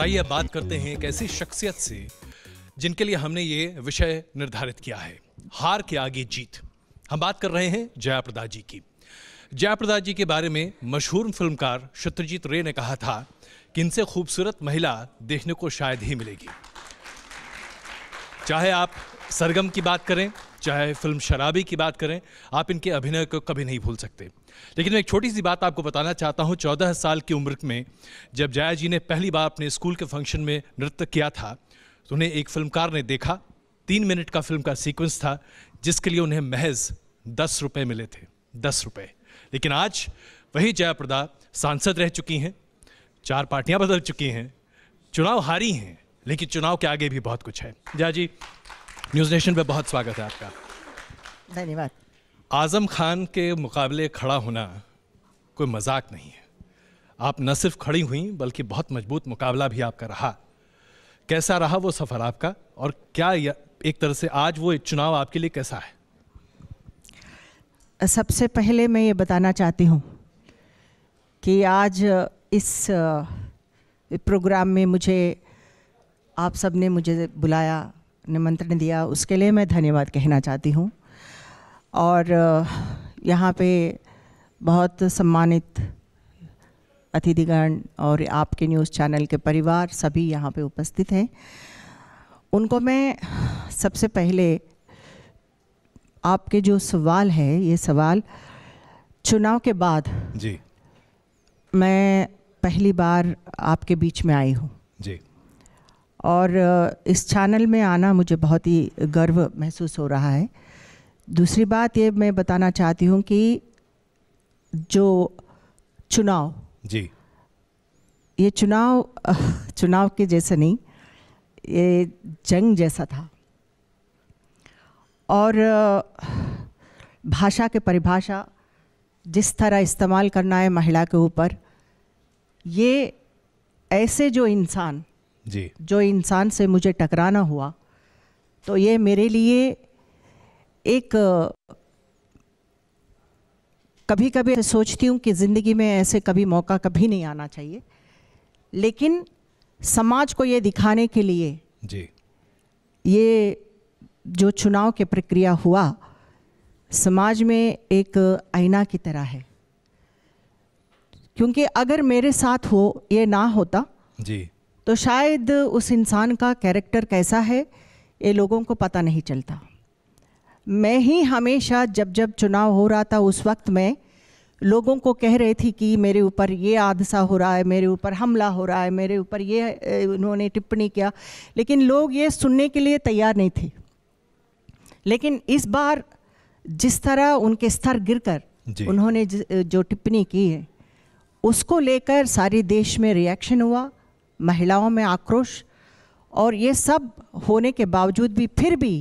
आइए बात करते हैं एक ऐसी शख्सियत से जिनके लिए हमने ये विषय निर्धारित किया है हार के आगे जीत हम बात कर रहे हैं जया प्रदा जी की जया प्रदा जी के बारे में मशहूर फिल्मकार शत्रजीत रे ने कहा था कि इनसे खूबसूरत महिला देखने को शायद ही मिलेगी चाहे आप सरगम की बात करें चाहे फिल्म शराबी की बात करें आप इनके अभिनय को कभी नहीं भूल सकते लेकिन मैं एक छोटी सी बात आपको बताना चाहता हूँ चौदह साल की उम्र में जब जया जी ने पहली बार अपने स्कूल के फंक्शन में नृत्य किया था तो उन्हें एक फिल्मकार ने देखा तीन मिनट का फिल्म का सीक्वेंस था जिसके लिए उन्हें महज दस रुपये मिले थे दस रुपये लेकिन आज वही जयाप्रदा सांसद रह चुकी हैं चार पार्टियां बदल चुकी हैं चुनाव हारी हैं लेकिन चुनाव के आगे भी बहुत कुछ है जया जी न्यूज़ नेशन पे बहुत स्वागत है आपका धन्यवाद आज़म खान के मुकाबले खड़ा होना कोई मजाक नहीं है आप न सिर्फ खड़ी हुई बल्कि बहुत मजबूत मुकाबला भी आपका रहा कैसा रहा वो सफ़र आपका और क्या एक तरह से आज वो चुनाव आपके लिए कैसा है सबसे पहले मैं ये बताना चाहती हूँ कि आज इस प्रोग्राम में मुझे आप सब ने मुझे बुलाया निमंत्रण दिया उसके लिए मैं धन्यवाद कहना चाहती हूँ और यहाँ पे बहुत सम्मानित अतिथिगण और आपके न्यूज़ चैनल के परिवार सभी यहाँ पे उपस्थित हैं उनको मैं सबसे पहले आपके जो सवाल है ये सवाल चुनाव के बाद जी मैं पहली बार आपके बीच में आई हूँ जी और इस चैनल में आना मुझे बहुत ही गर्व महसूस हो रहा है दूसरी बात ये मैं बताना चाहती हूँ कि जो चुनाव जी ये चुनाव चुनाव के जैसे नहीं ये जंग जैसा था और भाषा के परिभाषा जिस तरह इस्तेमाल करना है महिला के ऊपर ये ऐसे जो इंसान जी जो इंसान से मुझे टकराना हुआ तो ये मेरे लिए एक कभी कभी सोचती हूँ कि ज़िंदगी में ऐसे कभी मौका कभी नहीं आना चाहिए लेकिन समाज को ये दिखाने के लिए जी ये जो चुनाव के प्रक्रिया हुआ समाज में एक आईना की तरह है क्योंकि अगर मेरे साथ हो ये ना होता जी तो शायद उस इंसान का कैरेक्टर कैसा है ये लोगों को पता नहीं चलता मैं ही हमेशा जब जब चुनाव हो रहा था उस वक्त मैं लोगों को कह रही थी कि मेरे ऊपर ये हादसा हो रहा है मेरे ऊपर हमला हो रहा है मेरे ऊपर ये उन्होंने टिप्पणी किया लेकिन लोग ये सुनने के लिए तैयार नहीं थे लेकिन इस बार जिस तरह उनके स्तर गिरकर उन्होंने जो टिप्पणी की है उसको लेकर सारे देश में रिएक्शन हुआ महिलाओं में आक्रोश और ये सब होने के बावजूद भी फिर भी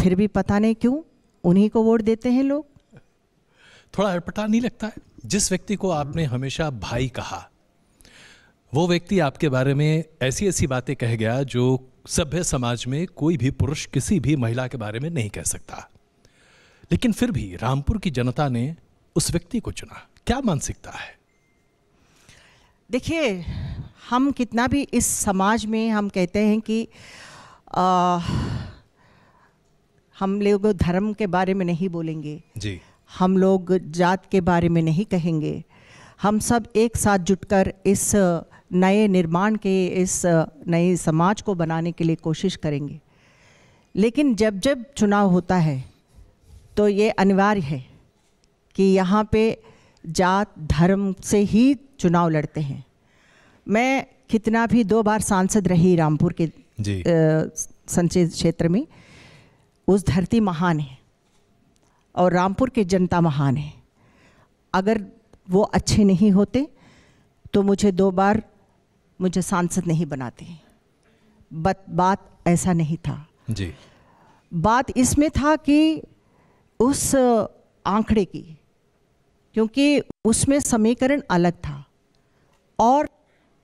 फिर भी पता नहीं क्यों उन्हीं को वोट देते हैं लोग थोड़ा अटपटा नहीं लगता है जिस व्यक्ति को आपने हमेशा भाई कहा वो व्यक्ति आपके बारे में ऐसी ऐसी बातें कह गया जो सभ्य समाज में कोई भी पुरुष किसी भी महिला के बारे में नहीं कह सकता लेकिन फिर भी रामपुर की जनता ने उस व्यक्ति को चुना क्या मानसिकता है देखिए हम कितना भी इस समाज में हम कहते हैं कि आ, हम लोग धर्म के बारे में नहीं बोलेंगे जी हम लोग जात के बारे में नहीं कहेंगे हम सब एक साथ जुटकर इस नए निर्माण के इस नए समाज को बनाने के लिए कोशिश करेंगे लेकिन जब जब चुनाव होता है तो ये अनिवार्य है कि यहाँ पे जात धर्म से ही चुनाव लड़ते हैं मैं कितना भी दो बार सांसद रही रामपुर के संचय क्षेत्र में उस धरती महान है और रामपुर के जनता महान है अगर वो अच्छे नहीं होते तो मुझे दो बार मुझे सांसद नहीं बनाते बट बात ऐसा नहीं था जी बात इसमें था कि उस आंकड़े की क्योंकि उसमें समीकरण अलग था और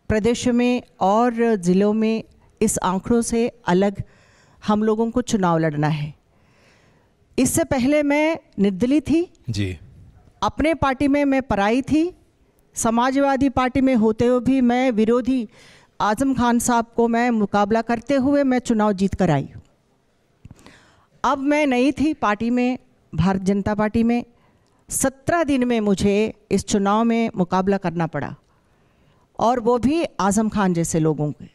प्रदेशों में और ज़िलों में इस आंकड़ों से अलग हम लोगों को चुनाव लड़ना है इससे पहले मैं निर्दलीय थी जी अपने पार्टी में मैं पराई थी समाजवादी पार्टी में होते हुए भी मैं विरोधी आजम खान साहब को मैं मुकाबला करते हुए मैं चुनाव जीत कर आई अब मैं नई थी पार्टी में भारत जनता पार्टी में सत्रह दिन में मुझे इस चुनाव में मुकाबला करना पड़ा और वो भी आज़म खान जैसे लोगों के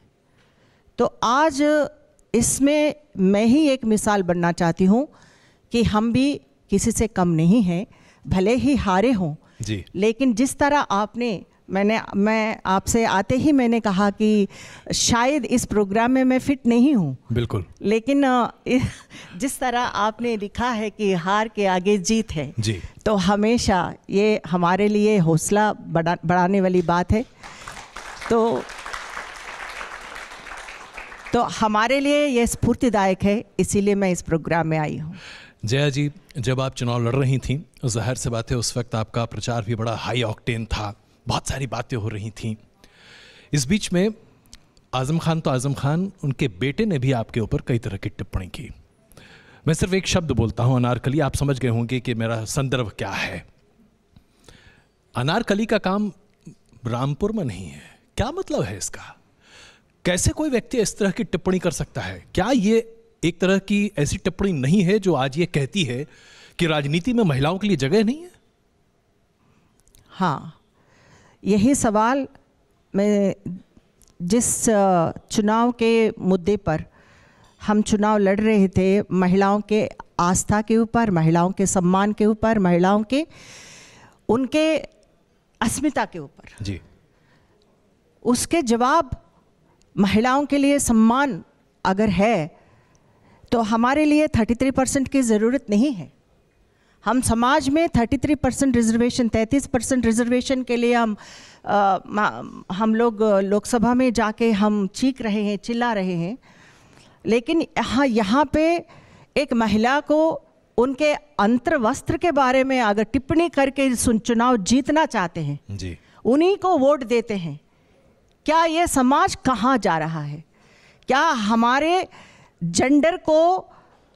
तो आज इसमें मैं ही एक मिसाल बनना चाहती हूँ कि हम भी किसी से कम नहीं हैं भले ही हारे हों जी लेकिन जिस तरह आपने मैंने मैं आपसे आते ही मैंने कहा कि शायद इस प्रोग्राम में मैं फिट नहीं हूँ बिल्कुल लेकिन जिस तरह आपने लिखा है कि हार के आगे जीत है जी तो हमेशा ये हमारे लिए हौसला बढ़ा बढ़ाने वाली बात है तो तो हमारे लिए यह स्फूर्तिदायक है इसीलिए मैं इस प्रोग्राम में आई हूँ जया जी जब आप चुनाव लड़ रही थी जाहिर से बात है उस वक्त आपका प्रचार भी बड़ा हाई ऑक्टेन था बहुत सारी बातें हो रही थी इस बीच में आज़म खान तो आज़म खान उनके बेटे ने भी आपके ऊपर कई तरह की टिप्पणी की मैं सिर्फ एक शब्द बोलता हूँ अनारकली आप समझ गए होंगे कि मेरा संदर्भ क्या है अनारकली का काम रामपुर में नहीं है क्या मतलब है इसका कैसे कोई व्यक्ति इस तरह की टिप्पणी कर सकता है क्या ये एक तरह की ऐसी टिप्पणी नहीं है जो आज ये कहती है कि राजनीति में महिलाओं के लिए जगह नहीं है हाँ यही सवाल मैं जिस चुनाव के मुद्दे पर हम चुनाव लड़ रहे थे महिलाओं के आस्था के ऊपर महिलाओं के सम्मान के ऊपर महिलाओं के उनके अस्मिता के ऊपर जी उसके जवाब महिलाओं के लिए सम्मान अगर है तो हमारे लिए 33 परसेंट की ज़रूरत नहीं है हम समाज में 33 परसेंट रिजर्वेशन 33 परसेंट रिजर्वेशन के लिए हम आ, हम लोग लोकसभा में जाके हम चीख रहे हैं चिल्ला रहे हैं लेकिन यहाँ यहाँ पे एक महिला को उनके अंतर वस्त्र के बारे में अगर टिप्पणी करके चुनाव जीतना चाहते हैं जी उन्हीं को वोट देते हैं क्या ये समाज कहाँ जा रहा है क्या हमारे जेंडर को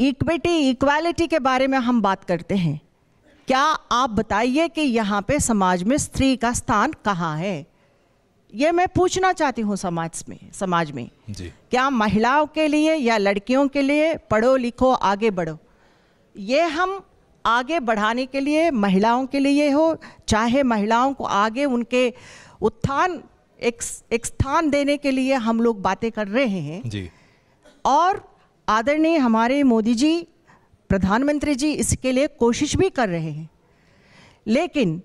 इक्विटी इक्वालिटी के बारे में हम बात करते हैं क्या आप बताइए कि यहाँ पे समाज में स्त्री का स्थान कहाँ है ये मैं पूछना चाहती हूँ समाज में समाज में जी। क्या महिलाओं के लिए या लड़कियों के लिए पढ़ो लिखो आगे बढ़ो ये हम आगे बढ़ाने के लिए महिलाओं के लिए हो चाहे महिलाओं को आगे उनके उत्थान एक एक स्थान देने के लिए हम लोग बातें कर रहे हैं जी और आदरणीय हमारे मोदी जी प्रधानमंत्री जी इसके लिए कोशिश भी कर रहे हैं लेकिन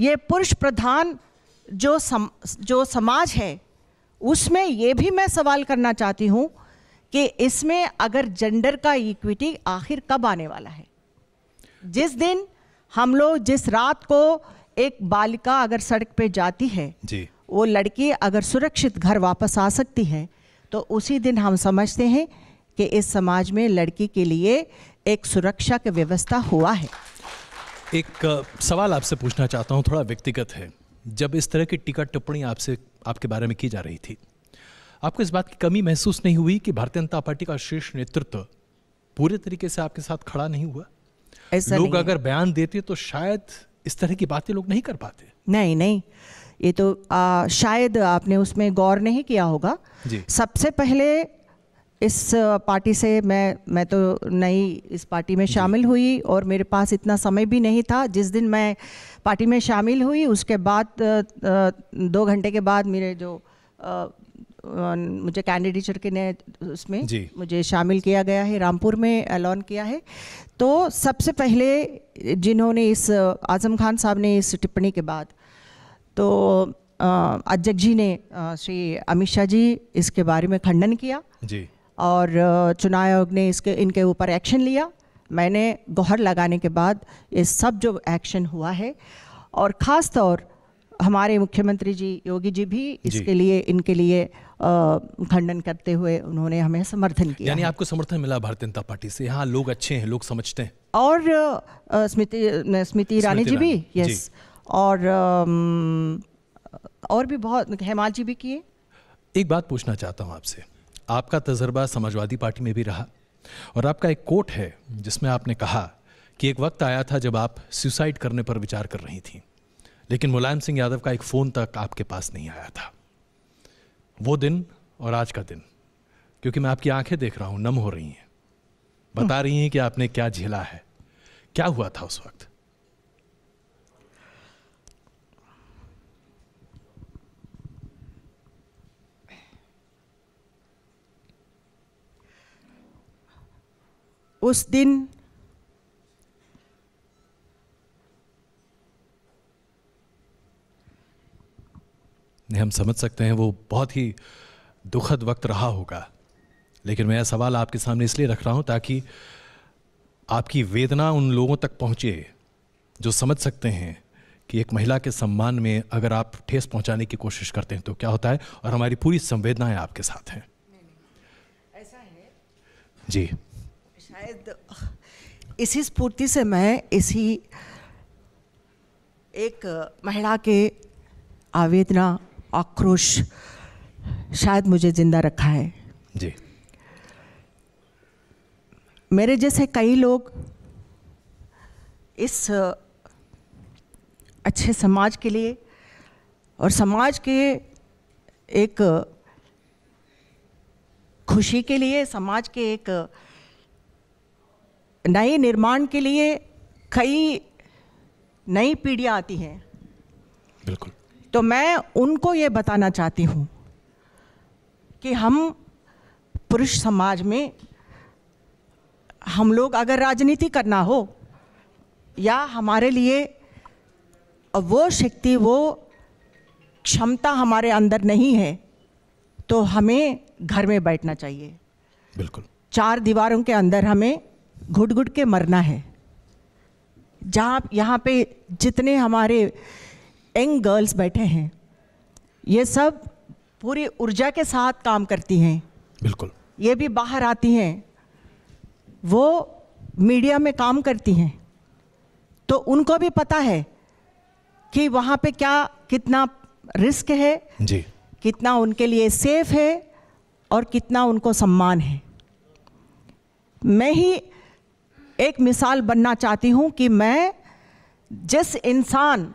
ये पुरुष प्रधान जो सम, जो समाज है उसमें ये भी मैं सवाल करना चाहती हूँ कि इसमें अगर जेंडर का इक्विटी आखिर कब आने वाला है जिस दिन हम लोग जिस रात को एक बालिका अगर सड़क पे जाती है जी वो लड़की अगर सुरक्षित घर वापस आ सकती है तो उसी दिन हम समझते हैं कि इस समाज में लड़की के लिए एक सुरक्षा की व्यवस्था हुआ है एक सवाल आपसे पूछना चाहता हूँ थोड़ा व्यक्तिगत है जब इस तरह की टिकट टिप्पणी आपसे आपके बारे में की जा रही थी आपको इस बात की कमी महसूस नहीं हुई कि भारतीय जनता पार्टी का शीर्ष नेतृत्व पूरे तरीके से आपके साथ खड़ा नहीं हुआ ऐसा लोग अगर बयान देते तो शायद इस तरह की बातें लोग नहीं कर पाते नहीं नहीं ये तो आ, शायद आपने उसमें गौर नहीं किया होगा सबसे पहले इस पार्टी से मैं मैं तो नई इस पार्टी में शामिल हुई और मेरे पास इतना समय भी नहीं था जिस दिन मैं पार्टी में शामिल हुई उसके बाद दो घंटे के बाद मेरे जो मुझे कैंडिडेट के ने उसमें मुझे शामिल किया गया है रामपुर में अलॉन किया है तो सबसे पहले जिन्होंने इस आजम खान साहब ने इस टिप्पणी के बाद तो अध्यक्ष जी ने श्री अमित शाह जी इसके बारे में खंडन किया जी और चुनाव आयोग ने इसके इनके ऊपर एक्शन लिया मैंने गौहर लगाने के बाद ये सब जो एक्शन हुआ है और ख़ास तौर हमारे मुख्यमंत्री जी योगी जी भी इसके जी। लिए इनके लिए खंडन करते हुए उन्होंने हमें समर्थन किया यानी आपको समर्थन मिला भारतीय जनता पार्टी से यहाँ लोग अच्छे हैं लोग समझते हैं और स्मृति स्मृति ईरानी जी भी यस और और भी बहुत हेमाल जी भी किए एक बात पूछना चाहता हूँ आपसे आपका तजर्बा समाजवादी पार्टी में भी रहा और आपका एक कोट है जिसमें आपने कहा कि एक वक्त आया था जब आप सुसाइड करने पर विचार कर रही थी लेकिन मुलायम सिंह यादव का एक फ़ोन तक आपके पास नहीं आया था वो दिन और आज का दिन क्योंकि मैं आपकी आंखें देख रहा हूं नम हो रही हैं बता हम्म। रही हैं कि आपने क्या झेला है क्या हुआ था उस वक्त उस दिन हम समझ सकते हैं वो बहुत ही दुखद वक्त रहा होगा लेकिन मैं यह सवाल आपके सामने इसलिए रख रहा हूं ताकि आपकी वेदना उन लोगों तक पहुंचे जो समझ सकते हैं कि एक महिला के सम्मान में अगर आप ठेस पहुंचाने की कोशिश करते हैं तो क्या होता है और हमारी पूरी संवेदनाएं आपके साथ हैं ऐसा है जी शायद इसी स्फूर्ति से मैं इसी एक महिला के आवेदना आक्रोश शायद मुझे ज़िंदा रखा है जी मेरे जैसे कई लोग इस अच्छे समाज के लिए और समाज के एक खुशी के लिए समाज के एक नए निर्माण के लिए कई नई पीढ़ियाँ आती हैं बिल्कुल तो मैं उनको ये बताना चाहती हूँ कि हम पुरुष समाज में हम लोग अगर राजनीति करना हो या हमारे लिए वो शक्ति वो क्षमता हमारे अंदर नहीं है तो हमें घर में बैठना चाहिए बिल्कुल चार दीवारों के अंदर हमें घुट घुट के मरना है जहाँ यहाँ पे जितने हमारे यंग गर्ल्स बैठे हैं ये सब पूरी ऊर्जा के साथ काम करती हैं बिल्कुल ये भी बाहर आती हैं वो मीडिया में काम करती हैं तो उनको भी पता है कि वहाँ पे क्या कितना रिस्क है जी कितना उनके लिए सेफ है और कितना उनको सम्मान है मैं ही एक मिसाल बनना चाहती हूं कि मैं जिस इंसान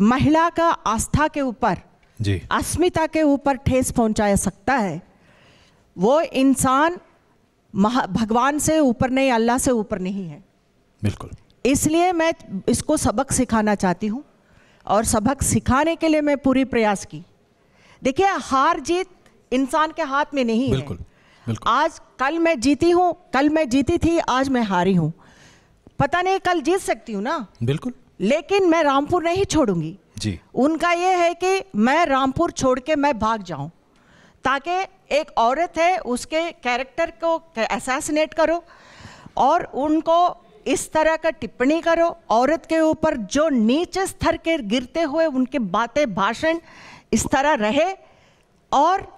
महिला का आस्था के ऊपर अस्मिता के ऊपर ठेस पहुंचा सकता है वो इंसान भगवान से ऊपर नहीं अल्लाह से ऊपर नहीं है बिल्कुल इसलिए मैं इसको सबक सिखाना चाहती हूं और सबक सिखाने के लिए मैं पूरी प्रयास की देखिए हार जीत इंसान के हाथ में नहीं बिल्कुल. है आज कल मैं जीती हूँ कल मैं जीती थी आज मैं हारी हूँ पता नहीं कल जीत सकती हूँ ना बिल्कुल लेकिन मैं रामपुर नहीं छोड़ूंगी जी उनका यह है कि मैं रामपुर छोड़ के मैं भाग जाऊं ताकि एक औरत है उसके कैरेक्टर को असैसिनेट करो और उनको इस तरह का टिप्पणी करो औरत के ऊपर जो नीचे स्तर के गिरते हुए उनके बातें भाषण इस तरह रहे और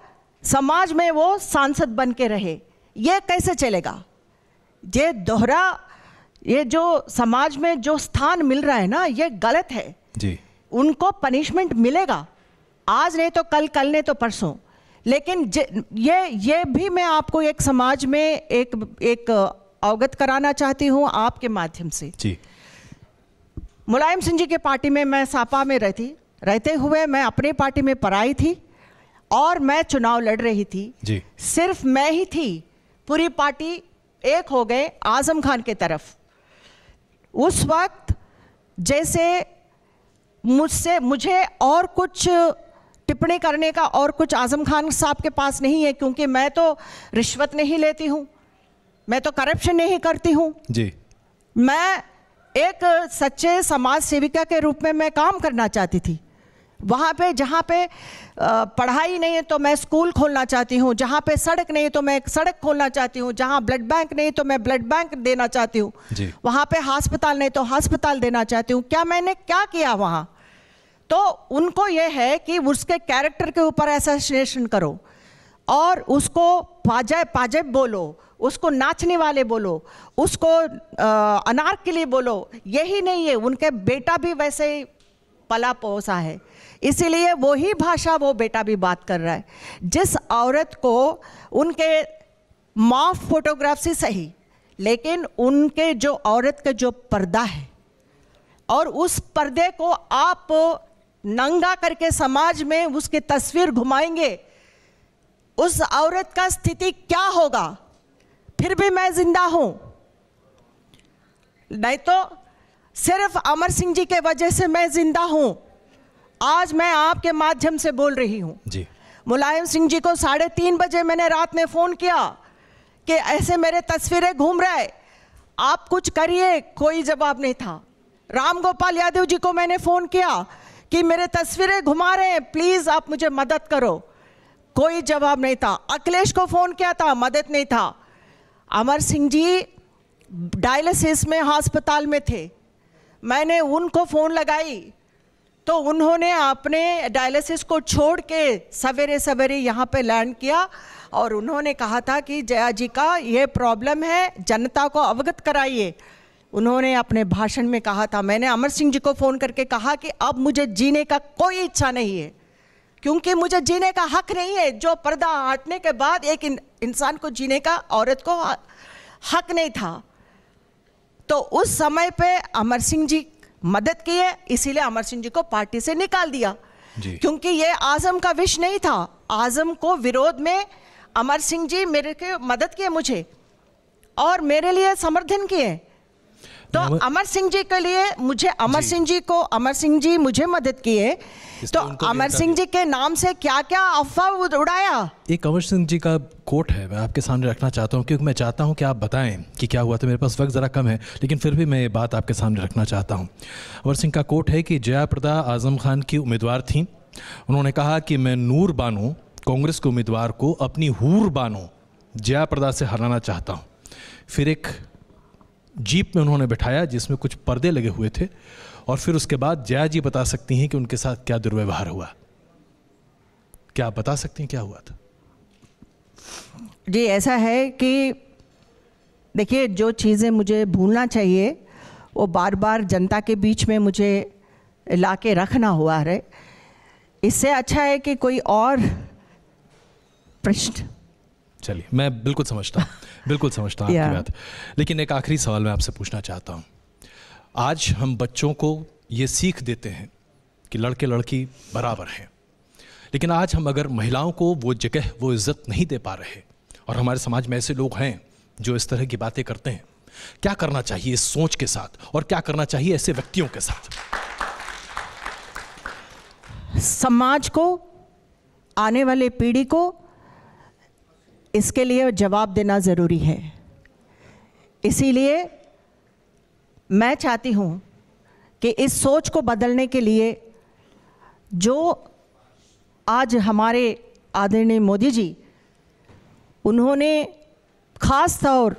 समाज में वो सांसद बन के रहे ये कैसे चलेगा ये दोहरा ये जो समाज में जो स्थान मिल रहा है ना ये गलत है जी उनको पनिशमेंट मिलेगा आज नहीं तो कल कल नहीं तो परसों लेकिन ये ये भी मैं आपको एक समाज में एक एक अवगत कराना चाहती हूँ आपके माध्यम से जी मुलायम सिंह जी के पार्टी में मैं सापा में रहती रहते हुए मैं अपनी पार्टी में पराई थी और मैं चुनाव लड़ रही थी जी सिर्फ मैं ही थी पूरी पार्टी एक हो गए आजम खान के तरफ उस वक्त जैसे मुझसे मुझे और कुछ टिप्पणी करने का और कुछ आजम खान साहब के पास नहीं है क्योंकि मैं तो रिश्वत नहीं लेती हूँ मैं तो करप्शन नहीं करती हूँ जी मैं एक सच्चे समाज सेविका के रूप में मैं काम करना चाहती थी वहाँ पे जहाँ पे पढ़ाई नहीं है तो मैं स्कूल खोलना चाहती हूँ जहाँ पे सड़क नहीं है तो मैं सड़क खोलना चाहती हूँ जहाँ ब्लड बैंक नहीं तो मैं ब्लड बैंक देना चाहती हूँ वहाँ पे हॉस्पिटल नहीं तो हॉस्पिटल देना चाहती हूँ क्या मैंने क्या किया वहाँ तो उनको ये है कि उसके कैरेक्टर के ऊपर एसोसिएशन करो और उसको पाजय पाजय बोलो उसको नाचने वाले बोलो उसको अनार के लिए बोलो यही नहीं है उनके बेटा भी वैसे ही पला पोसा है इसीलिए वही भाषा वो बेटा भी बात कर रहा है जिस औरत को उनके माफ फोटोग्राफ से सही लेकिन उनके जो औरत का जो पर्दा है और उस पर्दे को आप नंगा करके समाज में उसकी तस्वीर घुमाएंगे उस औरत का स्थिति क्या होगा फिर भी मैं जिंदा हूं नहीं तो सिर्फ अमर सिंह जी के वजह से मैं जिंदा हूं आज मैं आपके माध्यम से बोल रही हूँ मुलायम सिंह जी को साढ़े तीन बजे मैंने रात में फ़ोन किया कि ऐसे मेरे तस्वीरें घूम रहे आप कुछ करिए कोई जवाब नहीं था राम गोपाल यादव जी को मैंने फ़ोन किया कि मेरे तस्वीरें घुमा रहे हैं प्लीज़ आप मुझे मदद करो कोई जवाब नहीं था अखिलेश को फ़ोन किया था मदद नहीं था अमर सिंह जी डायलिसिस में हॉस्पिटल में थे मैंने उनको फ़ोन लगाई तो उन्होंने अपने डायलिसिस को छोड़ के सवेरे सवेरे यहाँ पे लैंड किया और उन्होंने कहा था कि जया जी का ये प्रॉब्लम है जनता को अवगत कराइए उन्होंने अपने भाषण में कहा था मैंने अमर सिंह जी को फ़ोन करके कहा कि अब मुझे जीने का कोई इच्छा नहीं है क्योंकि मुझे जीने का हक नहीं है जो पर्दा हटने के बाद एक इंसान को जीने का औरत को हक नहीं था तो उस समय पे अमर सिंह जी मदद की है इसीलिए अमर सिंह जी को पार्टी से निकाल दिया क्योंकि ये आजम का विष नहीं था आजम को विरोध में अमर सिंह जी मेरे के मदद किए मुझे और मेरे लिए समर्थन किए तो अमर सिंह जी के लिए मुझे अमर सिंह जी को अमर सिंह जी मुझे मदद किए तो अमर सिंह जी के नाम से क्या क्या अफवाह उड़ाया एक अमर सिंह जी का कोट है मैं आपके सामने रखना चाहता हूँ क्योंकि मैं चाहता हूँ कि आप बताएं कि क्या हुआ तो मेरे पास वक्त ज़रा कम है लेकिन फिर भी मैं ये बात आपके सामने रखना चाहता हूँ अमर सिंह का कोट है कि जया प्रदा आज़म खान की उम्मीदवार थी उन्होंने कहा कि मैं नूर बानो कांग्रेस के उम्मीदवार को अपनी हूर बानो जया प्रदा से हराना चाहता हूँ फिर एक जीप में उन्होंने बैठाया जिसमें कुछ पर्दे लगे हुए थे और फिर उसके बाद जया जी बता सकती हैं कि उनके साथ क्या दुर्व्यवहार हुआ क्या आप बता सकती हैं क्या हुआ था जी ऐसा है कि देखिए जो चीज़ें मुझे भूलना चाहिए वो बार बार जनता के बीच में मुझे ला के रखना हुआ है इससे अच्छा है कि कोई और प्रश्न चलिए मैं बिल्कुल समझता हूँ बिल्कुल समझता हूँ आपकी बात लेकिन एक आखिरी सवाल मैं आपसे पूछना चाहता हूँ आज हम बच्चों को ये सीख देते हैं कि लड़के लड़की बराबर हैं लेकिन आज हम अगर महिलाओं को वो जगह वो इज्जत नहीं दे पा रहे और हमारे समाज में ऐसे लोग हैं जो इस तरह की बातें करते हैं क्या करना चाहिए इस सोच के साथ और क्या करना चाहिए ऐसे व्यक्तियों के साथ समाज को आने वाले पीढ़ी को इसके लिए जवाब देना ज़रूरी है इसीलिए मैं चाहती हूँ कि इस सोच को बदलने के लिए जो आज हमारे आदरणीय मोदी जी उन्होंने खास तौर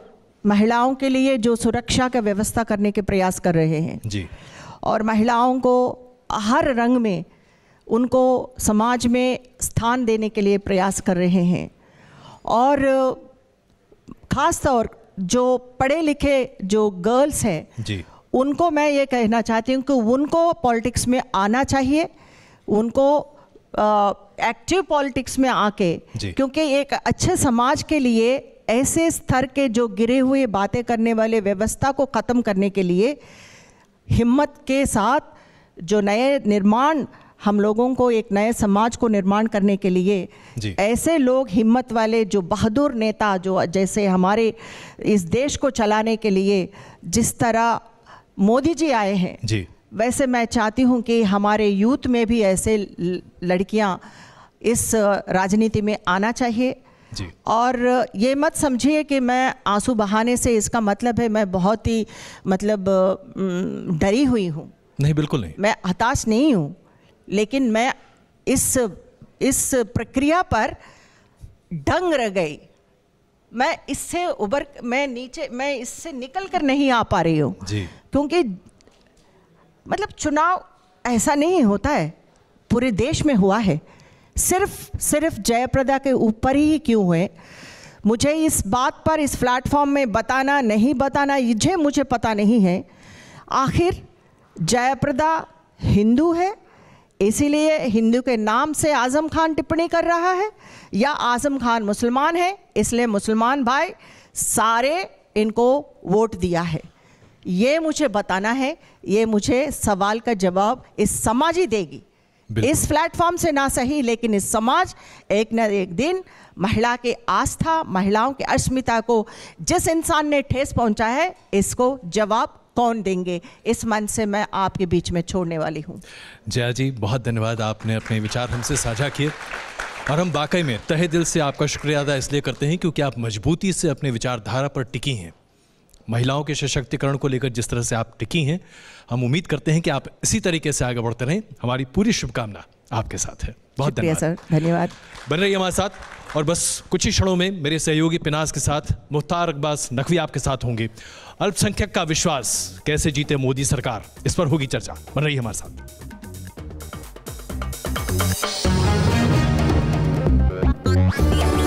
महिलाओं के लिए जो सुरक्षा का व्यवस्था करने के प्रयास कर रहे हैं जी और महिलाओं को हर रंग में उनको समाज में स्थान देने के लिए प्रयास कर रहे हैं और ख़ास तौर जो पढ़े लिखे जो गर्ल्स हैं जी उनको मैं ये कहना चाहती हूँ कि उनको पॉलिटिक्स में आना चाहिए उनको एक्टिव पॉलिटिक्स में आके क्योंकि एक अच्छे समाज के लिए ऐसे स्तर के जो गिरे हुए बातें करने वाले व्यवस्था को ख़त्म करने के लिए हिम्मत के साथ जो नए निर्माण हम लोगों को एक नए समाज को निर्माण करने के लिए ऐसे लोग हिम्मत वाले जो बहादुर नेता जो जैसे हमारे इस देश को चलाने के लिए जिस तरह मोदी जी आए हैं जी वैसे मैं चाहती हूं कि हमारे यूथ में भी ऐसे लड़कियां इस राजनीति में आना चाहिए जी। और ये मत समझिए कि मैं आंसू बहाने से इसका मतलब है मैं बहुत ही मतलब डरी हुई हूँ नहीं बिल्कुल नहीं मैं हताश नहीं हूँ लेकिन मैं इस इस प्रक्रिया पर डंग रह गई मैं इससे उबर मैं नीचे मैं इससे निकल कर नहीं आ पा रही हूँ क्योंकि मतलब चुनाव ऐसा नहीं होता है पूरे देश में हुआ है सिर्फ सिर्फ जयप्रदा के ऊपर ही क्यों हुए मुझे इस बात पर इस प्लेटफॉर्म में बताना नहीं बताना ये मुझे पता नहीं है आखिर जयप्रदा हिंदू है इसीलिए हिंदू के नाम से आज़म खान टिप्पणी कर रहा है या आज़म खान मुसलमान है इसलिए मुसलमान भाई सारे इनको वोट दिया है ये मुझे बताना है ये मुझे सवाल का जवाब इस समाज ही देगी इस प्लेटफॉर्म से ना सही लेकिन इस समाज एक न एक दिन महिला के आस्था महिलाओं की अस्मिता को जिस इंसान ने ठेस पहुंचा है इसको जवाब कौन देंगे इस मन से मैं आपके बीच में छोड़ने वाली हूँ जया जी बहुत धन्यवाद आपने अपने विचार हमसे साझा किए और हम वाकई में तहे दिल से आपका शुक्रिया अदा इसलिए करते हैं क्योंकि आप मजबूती से अपने विचारधारा पर टिकी हैं महिलाओं के सशक्तिकरण को लेकर जिस तरह से आप टिकी हैं हम उम्मीद करते हैं कि आप इसी तरीके से आगे बढ़ते रहें हमारी पूरी शुभकामना आपके साथ है बहुत शुक्रिया सर धन्यवाद बन रही हमारे साथ और बस कुछ ही क्षणों में मेरे सहयोगी पिनास के साथ मुख्तार अब्बास नकवी आपके साथ होंगे अल्पसंख्यक का विश्वास कैसे जीते मोदी सरकार इस पर होगी चर्चा बन रही हमारे साथ